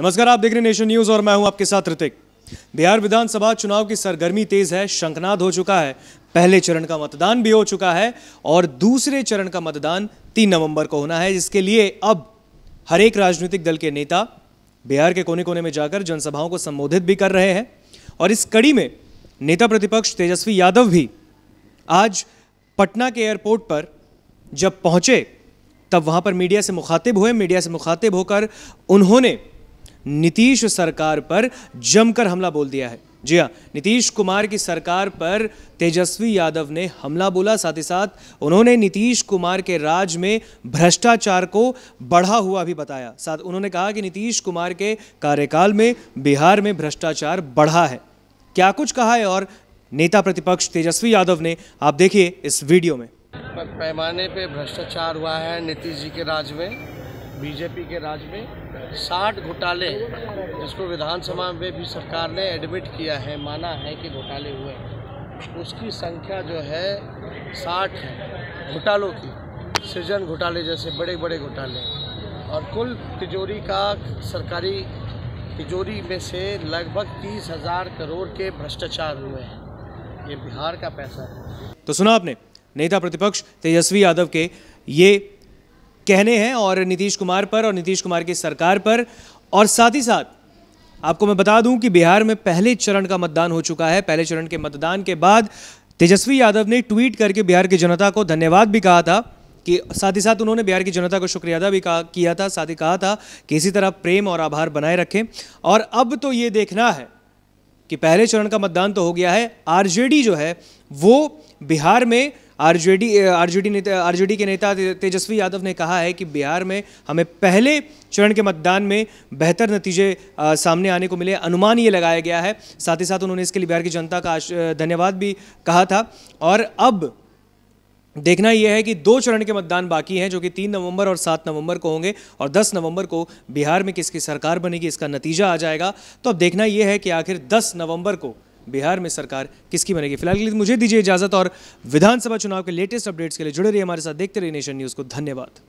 नमस्कार आप देख रहे नेशन न्यूज और मैं हूं आपके साथ ऋतिक बिहार विधानसभा चुनाव की सरगर्मी तेज है शंखनाद हो चुका है पहले चरण का मतदान भी हो चुका है और दूसरे चरण का मतदान तीन नवंबर को होना है जिसके लिए अब हर एक राजनीतिक दल के नेता बिहार के कोने कोने में जाकर जनसभाओं को संबोधित भी कर रहे हैं और इस कड़ी में नेता प्रतिपक्ष तेजस्वी यादव भी आज पटना के एयरपोर्ट पर जब पहुंचे तब वहां पर मीडिया से मुखातिब हुए मीडिया से मुखातिब होकर उन्होंने नीतीश सरकार पर जमकर हमला बोल दिया है जी हाँ नीतीश कुमार की सरकार पर तेजस्वी यादव ने हमला बोला साथ ही साथ उन्होंने नीतीश कुमार के राज में भ्रष्टाचार को बढ़ा हुआ भी बताया साथ उन्होंने कहा कि नीतीश कुमार के कार्यकाल में बिहार में भ्रष्टाचार बढ़ा है क्या कुछ कहा है और नेता प्रतिपक्ष तेजस्वी यादव ने आप देखिए इस वीडियो में पैमाने पे भ्रष्टाचार हुआ है नीतीश जी के राज में बीजेपी के राज में साठ घोटाले जिसको विधानसभा में भी सरकार ने एडमिट किया है माना है कि घोटाले हुए हैं उसकी संख्या जो है साठ है घोटालों की सृजन घोटाले जैसे बड़े बड़े घोटाले और कुल तिजोरी का सरकारी तिजोरी में से लगभग तीस हज़ार करोड़ के भ्रष्टाचार हुए हैं ये बिहार का पैसा है तो सुना आपने नेता प्रतिपक्ष तेजस्वी यादव के ये कहने हैं और नीतीश कुमार पर और नीतीश कुमार की सरकार पर और साथ ही साथ आपको मैं बता दूं कि बिहार में पहले चरण का मतदान हो चुका है पहले चरण के मतदान के बाद तेजस्वी यादव ने ट्वीट करके बिहार की जनता को धन्यवाद भी कहा था कि साथ ही साथ उन्होंने बिहार की जनता को शुक्रिया अदा भी कहा किया था साथ ही कहा था कि इसी तरह प्रेम और आभार बनाए रखें और अब तो ये देखना है कि पहले चरण का मतदान तो हो गया है आरजेडी जो है वो बिहार में आरजेडी आरजेडी नेता आरजेडी के नेता तेजस्वी यादव ने कहा है कि बिहार में हमें पहले चरण के मतदान में बेहतर नतीजे सामने आने को मिले अनुमान ये लगाया गया है साथ ही साथ उन्होंने इसके लिए बिहार की जनता का धन्यवाद भी कहा था और अब देखना यह है कि दो चरण के मतदान बाकी हैं जो कि तीन नवंबर और सात नवंबर को होंगे और दस नवंबर को बिहार में किसकी सरकार बनेगी इसका नतीजा आ जाएगा तो अब देखना यह है कि आखिर दस नवंबर को बिहार में सरकार किसकी बनेगी फिलहाल के लिए तो मुझे दीजिए इजाजत और विधानसभा चुनाव के लेटेस्ट अपडेट्स के लिए जुड़े रहिए हमारे साथ देखते रहिए नेशन न्यूज़ को धन्यवाद